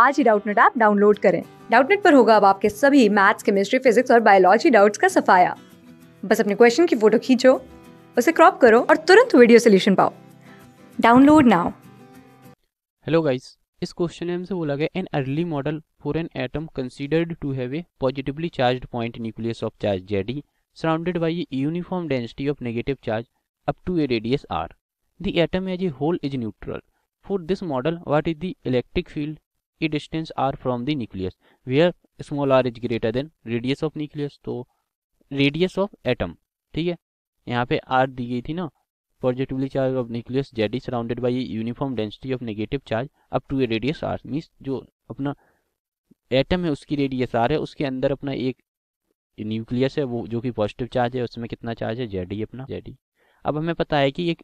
आज ही Doubtnut app download करें डाउटनेट पर होगा अब आपके सभी मैथ्स केमिस्ट्री फिजिक्स और बायोलॉजी डाउट्स का सफाया बस अपने क्वेश्चन की फोटो खींचो उसे क्रॉप करो और तुरंत वीडियो सोल्यूशन पाओ डाउनलोड नाउ हेलो गाइस इस क्वेश्चन में हमसे बोला गया an early model for an atom considered to have a positively charged point nucleus of charge Z surrounded by a uniform density of negative charge up to a radius r. The atom as a whole is neutral. For this model, what is the electric field a distance R from the nucleus where small R is greater than radius of nucleus तो radius of atom ठीक है यहाँ पे R दी गई थी ना positively charge of nucleus Z is surrounded by uniform density of negative charge up to a radius R means जो अपना एटम है उसकी रेडियस आर है उसके अंदर अपना एक न्यूक्लियस है वो जो कि पॉजिटिव चार्ज है उसमें कितना चार्ज है जेड अपना जेड अब हमें पता है कि एक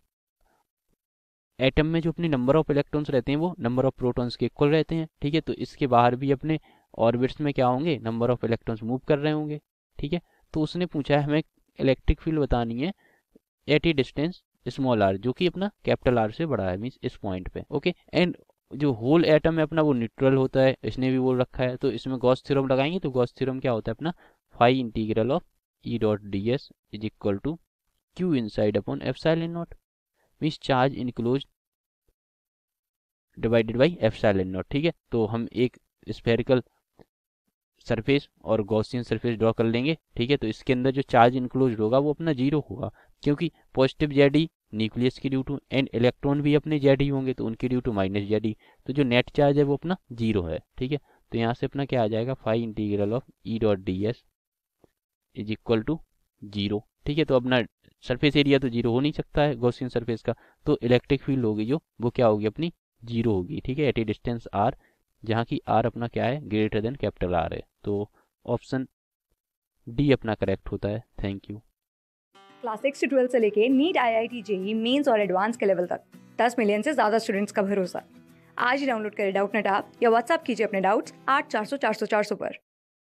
एटम में जो अपने नंबर ऑफ इलेक्ट्रॉन्स रहते हैं वो नंबर ऑफ प्रोटॉन्स के इक्वल रहते हैं ठीक है तो इसके बाहर भी अपने ऑर्बिट्स में क्या होंगे नंबर ऑफ इलेक्ट्रॉन्स मूव कर रहे होंगे ठीक है तो उसने पूछा है हमें इलेक्ट्रिक फील्ड बतानी है at a distance small R जो कि अपना कैपिटल आर से बड़ा है मीन्स इस पॉइंट पे ओके एंड जो होल एटम है अपना वो न्यूट्रल होता है इसने भी बोल रखा है तो इसमें गॉस थ्योरम लगाएंगे तो गॉस थ्योरम क्या होता है अपना five integral of E dot D S is equal to Q inside upon epsilon naught means charge enclose divided by epsilon naught ठीक है तो हम एक स्पेरिकल सरफेस और गॉसियन सरफेस ड्रॉ कर लेंगे ठीक है तो इसके अंदर जो चार्ज इनक्लोज होगा वो अपना जीरो होगा क्योंकि पॉजिटिव जेड ई न्यूक्लियस की ड्यू टू एंड इलेक्ट्रॉन भी अपने जेड ई e होंगे तो उनकी due to minus Z E तो जो नेट चार्ज है वो अपना जीरो है ठीक है तो यहाँ से अपना क्या आ जाएगा five integral of E dot D S is equal to zero ठीक है तो अपना सरफेस एरिया तो जीरो हो नहीं सकता है गॉसियन सरफेस का तो इलेक्ट्रिक फील्ड होगी जो वो क्या होगी अपनी जीरो होगी ठीक है एट ए डिस्टेंस आर जहाँ की आर अपना क्या है ग्रेटर देन कैपिटल आर है तो ऑप्शन डी अपना करेक्ट होता है थैंक यू क्लास सिक्स से ट्वेल्थ से लेके NEET I I T JEE mains और एडवांस के लेवल तक दस मिलियन से ज़्यादा स्टूडेंट्स का भरोसा आज ही डाउनलोड करें डाउट नेट आप या व्हाट्सअप कीजिए अपने डाउट्स आठ चार सौ चार सौ चार सौ पर